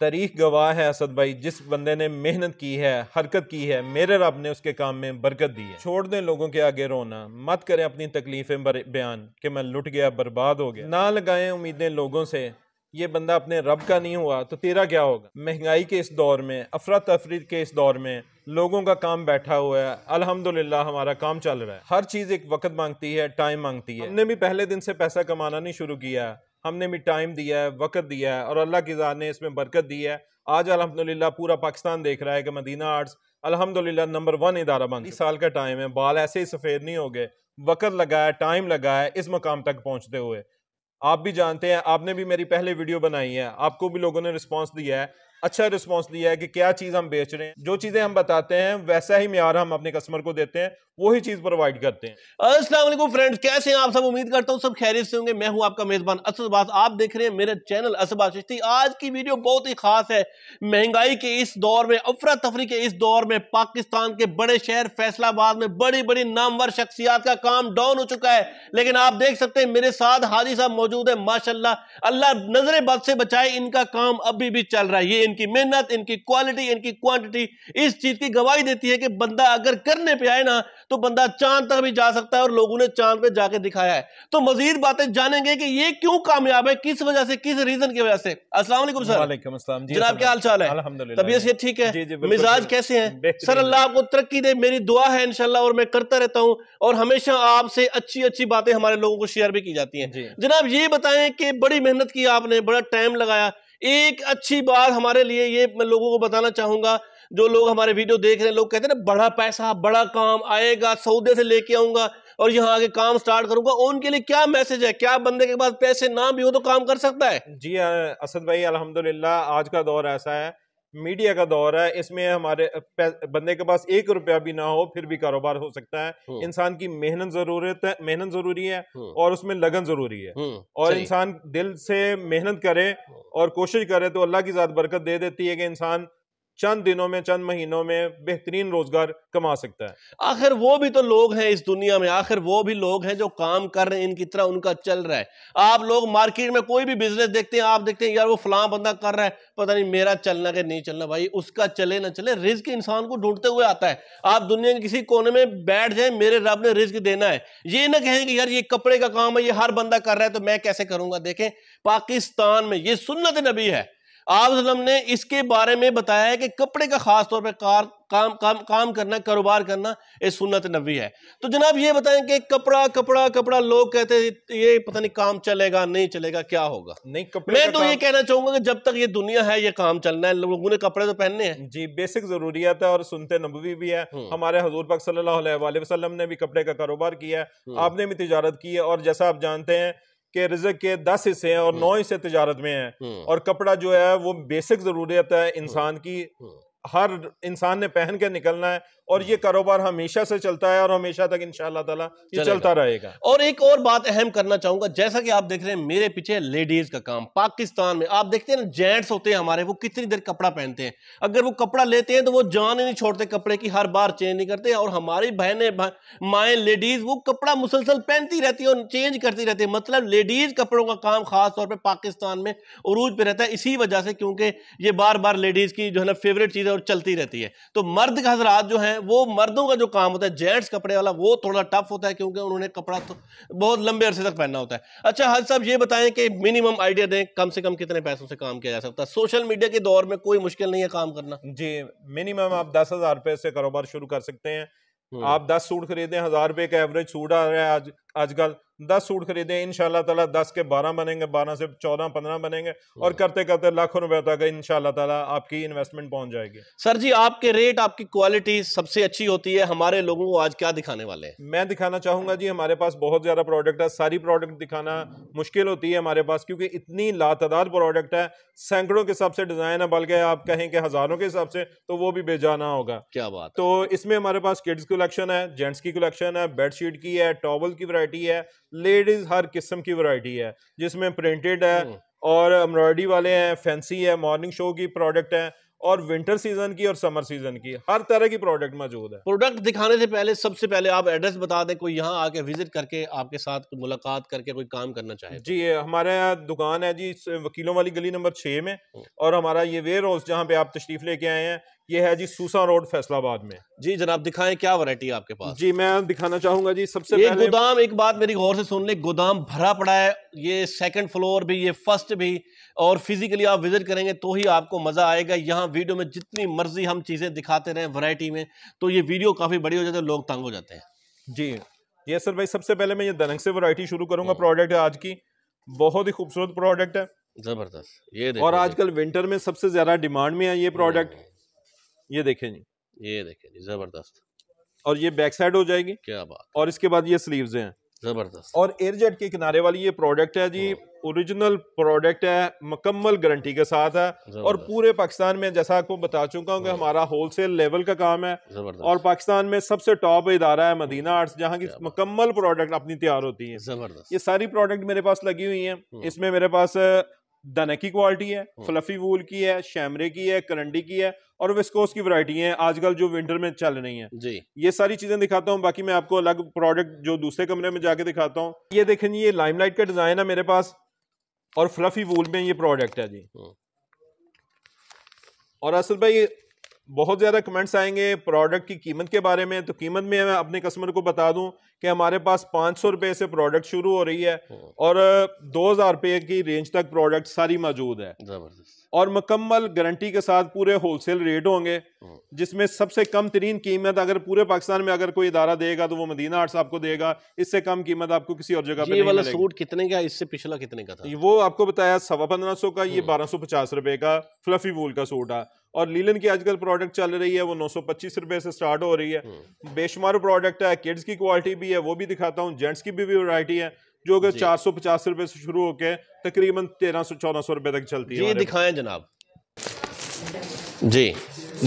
तारीख गवाह है असद भाई जिस बंदे ने मेहनत की है हरकत की है मेरे रब ने उसके काम में बरकत दी है छोड़ दें लोगों के आगे रोना मत करें अपनी तकलीफें बयान कि मैं लुट गया बर्बाद हो गया ना लगाएं उम्मीदें लोगों से ये बंदा अपने रब का नहीं हुआ तो तेरा क्या होगा महंगाई के इस दौर में अफरा तफरी के इस दौर में लोगों का काम बैठा हुआ है अल्हम्दुलिल्लाह हमारा काम चल रहा है हर चीज़ एक वक्त मांगती है टाइम मांगती है हमने भी पहले दिन से पैसा कमाना नहीं शुरू किया हमने भी टाइम दिया है वक़्त दिया है और अल्लाह की ज़ात ने इसमें बरकत दी है आज अलहमदिल्ला पूरा पाकिस्तान देख रहा है कि मदीना आर्ट्स अलहमदिल्ला नंबर वन इदारा बन इस साल का टाइम है बाल ऐसे ही सफ़ेद नहीं हो गए वक़्त लगा है टाइम लगा है इस मकाम तक पहुँचते हुए आप भी जानते हैं आपने भी मेरी पहले वीडियो बनाई है आपको भी लोगों ने रिस्पॉन्स दिया है अच्छा रिस्पॉन्स लिया है कि क्या चीज़ हम बेच रहे हैं जो चीज़ें हम बताते हैं वैसा ही म्यार हम अपने कस्टमर को देते हैं वही चीज़ प्रोवाइड करते हैं असलम फ्रेंड्स कैसे हैं आप सब उम्मीद करता हूँ सब खैरियत से होंगे मैं हूं आपका मेज़बान असबाज आप देख रहे हैं मेरे चैनल असबाज चिश्ती आज की वीडियो बहुत ही खास है महंगाई के इस दौर में अफरा तफरी के इस दौर में पाकिस्तान के बड़े शहर फैसलाबाद में बड़ी बड़ी नामवर शख्सियात का काम डाउन हो चुका है लेकिन आप देख सकते हैं मेरे साथ हाजी साहब मौजूद है माशाला अल्लाह नजरे बद से बचाए इनका काम अभी भी चल रहा है ये इनकी मेहनत इनकी क्वालिटी इनकी क्वांटिटी इस चीज की गवाही देती है कि बंदा अगर करने पे आए ना तो बंदा चांद तक भी जा सकता है और लोगों ने चांद पे जाके दिखाया है तो मजीद बातें जानेंगे कि ये क्यों कामयाब है किस वजह से किस रीजन की वजह से असला सर जनाब क्या हाल चाल है तबियत तबीयत ठीक है मिजाज कैसे है सर अल्लाह आपको तरक्की दे मेरी दुआ है इनशाला और मैं करता रहता हूँ और हमेशा आपसे अच्छी अच्छी बातें हमारे लोगों को शेयर भी की जाती है जनाब ये बताएं कि बड़ी मेहनत की आपने बड़ा टाइम लगाया एक अच्छी बात हमारे लिए ये मैं लोगों को बताना चाहूंगा जो लोग हमारे वीडियो देख रहे हैं लोग कहते हैं ना बड़ा पैसा बड़ा काम आएगा सऊदे से लेके आऊंगा और यहाँ आगे काम स्टार्ट करूंगा उनके लिए क्या मैसेज है क्या बंदे के पास पैसे ना भी हो तो काम कर सकता है जी असद भाई अलहमदुल्ला आज का दौर ऐसा है मीडिया का दौर है इसमें हमारे बंदे के पास एक रुपया भी ना हो फिर भी कारोबार हो सकता है इंसान की मेहनत जरूरत है मेहनत जरूरी है और उसमें लगन जरूरी है और इंसान दिल से मेहनत करे और कोशिश करे तो अल्लाह की ज़्यादा बरकत दे देती है कि इंसान चंद दिनों में चंद महीनों में बेहतरीन रोजगार कमा सकता है आखिर वो भी तो लोग हैं इस दुनिया में आखिर वो भी लोग हैं जो काम कर रहे हैं इनकी तरह उनका चल रहा है आप लोग मार्केट में कोई भी बिजनेस देखते हैं आप देखते हैं यार वो फलां बंदा कर रहा है पता नहीं मेरा चलना के नहीं चलना भाई उसका चले ना चले रिस्क इंसान को ढूंढते हुए आता है आप दुनिया के किसी कोने में बैठ जाए मेरे रब ने रिस्क देना है ये ना कहें कि यार ये कपड़े का काम है ये हर बंदा कर रहा है तो मैं कैसे करूंगा देखें पाकिस्तान में ये सुन्नत नबी है आप ने इसके बारे में बताया है कि कपड़े का खास तौर पर कार, काम काम काम करना कारोबार करना ये सुनत नबी है तो जनाब ये बताएं कि कपड़ा कपड़ा कपड़ा लोग कहते हैं ये पता नहीं काम चलेगा नहीं चलेगा क्या होगा नहीं कपड़े मैं तो ये कहना चाहूंगा कि जब तक ये दुनिया है ये काम चलना है लोगों ने कपड़े तो पहनने हैं जी बेसिक जरूरियात है और सुनते नबी भी है हम्म। हमारे हजूर पाक सल्लल्लाहु अलैहि वसल्लम ने भी कपड़े का कारोबार किया है हम्म। आपने भी तजारत की है और जैसा आप जानते हैं के रिजक के दस हिस्से हैं और हम्म। नौ हिस्से तजारत में हैं हम्म। और कपड़ा जो है वो बेसिक ज़रूरत है हम्म। इंसान की हर इंसान ने पहन के निकलना है और ये हम्म। कारोबार हमेशा से चलता है और हमेशा तक इन ताला ये चलता रहेगा और एक और बात अहम करना चाहूंगा जैसा कि आप देख रहे हैं मेरे पीछे लेडीज का काम पाकिस्तान में आप देखते हैं ना जेंट्स होते हैं हमारे वो कितनी देर कपड़ा पहनते हैं अगर वो कपड़ा लेते हैं तो वो जान ही नहीं छोड़ते कपड़े की हर बार चेंज नहीं करते और हमारी बहने माए लेडीज वो कपड़ा मुसलसल पहनती रहती है और चेंज करती रहती है मतलब लेडीज कपड़ों का काम खास तौर पर पाकिस्तान में उरूज पे रहता है इसी वजह से क्योंकि ये बार बार लेडीज की जो है ना फेवरेट चीज चीज़ और चलती रहती है तो मर्द हजरात जो हैं वो मर्दों का जो काम होता है जेंट्स कपड़े वाला वो थोड़ा टफ होता है क्योंकि उन्होंने कपड़ा तो बहुत लंबे अरसे तक पहनना होता है अच्छा हज साहब ये बताएं कि मिनिमम आइडिया दें कम से कम कितने पैसों से काम किया जा सकता है सोशल मीडिया के दौर में कोई मुश्किल नहीं है काम करना जी मिनिमम आप दस हज़ार से कारोबार शुरू कर सकते हैं हम्म। आप दस सूट खरीदें हज़ार रुपये का एवरेज सूट आ रहा है आज आजकल दस सूट खरीदे इन तला दस के बारह बनेंगे बारह से चौदह पंद्रह बनेंगे और करते करते लाखों रुपए तक इन ताला आपकी इन्वेस्टमेंट पहुंच जाएगी सर जी आपके रेट आपकी क्वालिटी सबसे अच्छी होती है हमारे लोगों को आज क्या दिखाने वाले हैं मैं दिखाना चाहूंगा जी हमारे पास बहुत ज्यादा प्रोडक्ट है सारी प्रोडक्ट दिखाना मुश्किल होती है हमारे पास क्योंकि इतनी लातदार प्रोडक्ट है सैकड़ों के हिसाब से डिजाइन है बल्कि आप कहें कि हजारों के हिसाब से तो वो भी बेजाना होगा क्या बात तो इसमें हमारे पास किड्स कलेक्शन है जेंट्स की कलेक्शन है बेडशीट की है टॉवल की वरायटी है लेडीज हर किस्म की वैरायटी है जिसमें प्रिंटेड है हम्म। और एम्ब्रॉयडरी वाले हैं फैंसी है मॉर्निंग शो की प्रोडक्ट है और विंटर सीजन की और समर सीजन की हर तरह की प्रोडक्ट मौजूद है प्रोडक्ट दिखाने से पहले सबसे पहले आप एड्रेस बता दें कोई यहाँ आके विजिट करके आपके साथ मुलाकात करके कोई काम करना चाहे तो। जी हमारे यहाँ दुकान है जी वकीलों वाली गली नंबर छः में हम्म। और हमारा ये वेयर हाउस जहाँ पे आप तशरीफ लेके आए हैं ये है जी सूसा रोड फैसलाबाद में जी जनाब दिखाएं क्या वैरायटी आपके पास जी मैं दिखाना चाहूंगा जी सबसे ये पहले गोदाम एक बात मेरी गौर से सुन ले गोदाम भरा पड़ा है ये सेकंड फ्लोर भी ये फर्स्ट भी और फिजिकली आप विजिट करेंगे तो ही आपको मजा आएगा यहाँ वीडियो में जितनी मर्जी हम चीजें दिखाते रहे वरायटी में तो ये वीडियो काफी बड़ी हो जाती है लोग तंग हो जाते हैं जी ये सर भाई सबसे पहले मैं ये दनक से वरायटी शुरू करूंगा प्रोडक्ट हम्म। आज की बहुत ही खूबसूरत प्रोडक्ट है जबरदस्त ये और आजकल विंटर में सबसे ज्यादा डिमांड में है ये प्रोडक्ट ये देखें जी ये देखें जी जबरदस्त और ये बैक साइड हो जाएगी क्या बात और इसके बाद ये स्लीव्स हैं जबरदस्त और एयरजेट के किनारे वाली ये प्रोडक्ट है जी ओरिजिनल हाँ। प्रोडक्ट है मुकम्मल गारंटी के साथ है और पूरे पाकिस्तान में जैसा आपको बता चुका हूँ कि हाँ। हमारा होलसेल लेवल का काम है और पाकिस्तान में सबसे टॉप इदारा है मदीना आर्ट्स जहाँ की मुकम्मल प्रोडक्ट अपनी तैयार होती है जबरदस्त ये सारी प्रोडक्ट मेरे पास लगी हुई है हाँ। इसमें मेरे पास दने की क्वालिटी है फ्लफी हम्म। वूल की है शैमरे की है करंडी की है और विस्कोस की वरायटी है आजकल जो विंटर में चल रही है जी ये सारी चीजें दिखाता हूँ बाकी मैं आपको अलग प्रोडक्ट जो दूसरे कमरे में जाके दिखाता हूँ ये देखें ये लाइमलाइट का डिजाइन है मेरे पास और फ्लफी वूल में ये प्रोडक्ट है जी हम्म। और असल भाई बहुत ज़्यादा कमेंट्स आएंगे प्रोडक्ट की कीमत के बारे में तो कीमत में मैं अपने कस्टमर को बता दूं कि हमारे पास पाँच सौ रुपये से प्रोडक्ट शुरू हो रही है हम्म। और दो हज़ार रुपये की रेंज तक प्रोडक्ट सारी मौजूद है और मुकम्मल गारंटी के साथ पूरे होलसेल रेट होंगे हम्म। जिसमें सबसे कम तरीन कीमत अगर पूरे पाकिस्तान में अगर कोई इदारा देगा तो वो मदीना आर्ट्स आपको देगा इससे कम कीमत आपको किसी और जगह सूट कितने का इससे पिछला कितने का था वो आपको बताया सवा पंद्रह सौ का ये हम्म। बारह सौ पचास रुपए का फ्लफी वूल का सूट है और लीलन की आजकल प्रोडक्ट चल रही है वो नौ सौ पच्चीस रुपए से स्टार्ट हो रही है बेशुमार प्रोडक्ट है किड्स की क्वालिटी भी भी है वो भी दिखाता हूँ जेंट्स की भी वैरायटी है जो कि चार सौ पचास रुपए से शुरू होकर तकरीबन तेरह सौ चौदह सौ रुपए तक चलती है दिखाए जनाब जी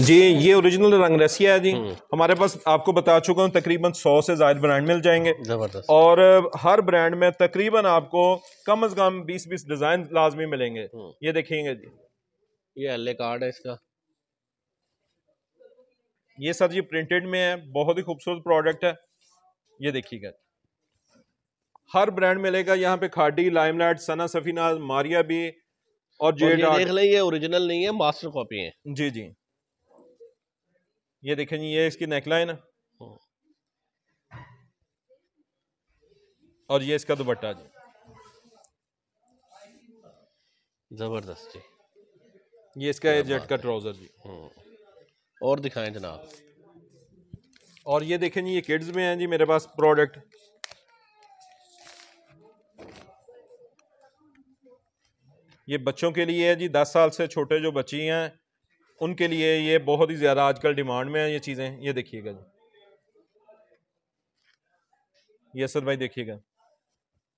जी ये ओरिजिनल रंग रसिया है जी हम्म। हमारे पास आपको बता चुका हूँ तकरीबन सौ से ज्यादा ब्रांड मिल जाएंगे जबरदस्त और हर ब्रांड में तकरीबन आपको कम अज कम बीस बीस डिजाइन लाजमी मिलेंगे हम्म। ये देखेंगे जी ये एल कार्ड है इसका ये सर जी प्रिंटेड में है बहुत ही खूबसूरत प्रोडक्ट है ये देखिएगा हर ब्रांड मिलेगा यहाँ पे खाडी लाइमलाइट सना सफीना मारिया भी और जे देख ले ये ओरिजिनल नहीं है मास्टर कॉपी है जी जी ये देखें जी ये इसकी नेकलाइन है और ये इसका दुपट्टा जी जबरदस्त जी ये इसका जेट का ट्राउजर जी हम्म। और दिखाएं जनाब और ये देखें जी ये किड्स में हैं जी मेरे पास प्रोडक्ट ये बच्चों के लिए है जी दस साल से छोटे जो बच्ची हैं उनके लिए ये बहुत ही ज़्यादा आजकल डिमांड में है ये चीज़ें ये देखिएगा जी ये सर भाई देखिएगा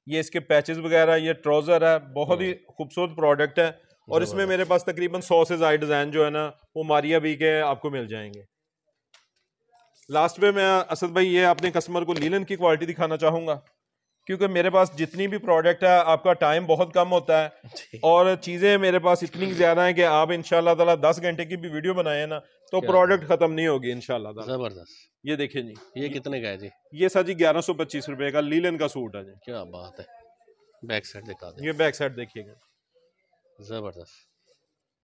ये इसके पैचेस वगैरह ये ट्राउज़र है बहुत ही हम्म। खूबसूरत प्रोडक्ट है और इसमें मेरे पास तकरीबन सौ से ज़ायद डिज़ाइन जो है ना वो मारिया भी के आपको मिल जाएंगे लास्ट में मैं असद भाई ये अपने कस्टमर को लीलन की क्वालिटी दिखाना चाहूँगा क्योंकि मेरे पास जितनी भी प्रोडक्ट है आपका टाइम बहुत कम होता है और चीज़ें मेरे पास इतनी ज़्यादा हैं कि आप इन ताला दस घंटे की भी वीडियो बनाए ना तो प्रोडक्ट ख़त्म नहीं होगी इन ज़बरदस्त ये देखिए जी ये कितने का है जी ये सर जी ग्यारह सौ पच्चीस रुपये का लीलन का सूट है जी क्या बात है बैक साइड दिखा दे ये बैक साइड देखिएगा ज़बरदस्त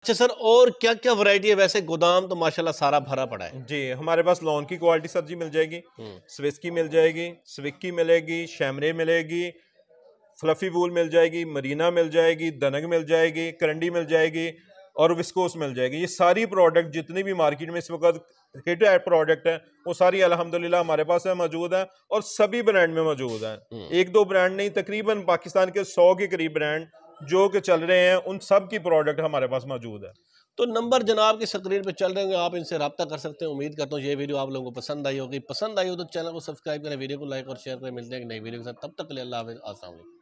अच्छा सर और क्या क्या वैरायटी है वैसे गोदाम तो माशाल्लाह सारा भरा पड़ा है जी हमारे पास लॉन की क्वालिटी सब्जी मिल जाएगी स्विस्की हम्म। मिल जाएगी स्विक्की मिलेगी शैमरे मिलेगी फ्लफी वूल मिल जाएगी मरीना मिल जाएगी दनग मिल जाएगी करंडी मिल जाएगी और विस्कोस मिल जाएगी ये सारी प्रोडक्ट जितनी भी मार्केट में इस वक्त हिट प्रोडक्ट है वो सारी अल्हम्दुलिल्लाह हमारे पास है मौजूद है और सभी ब्रांड में मौजूद है हम्म। एक दो ब्रांड नहीं तकरीबन पाकिस्तान के सौ के करीब ब्रांड जो कि चल रहे हैं उन सब की प्रोडक्ट हमारे पास मौजूद है तो नंबर जनाब की स्क्रीन पे चल रहे होंगे आप इनसे रब्ता कर सकते हैं उम्मीद करता हूँ ये वीडियो आप लोगों को पसंद आई होगी पसंद आई हो तो चैनल को सब्सक्राइब करें वीडियो को लाइक और शेयर करें मिलते हैं एक नई वीडियो के साथ तब तक के लिए अल्लाह हाफिज़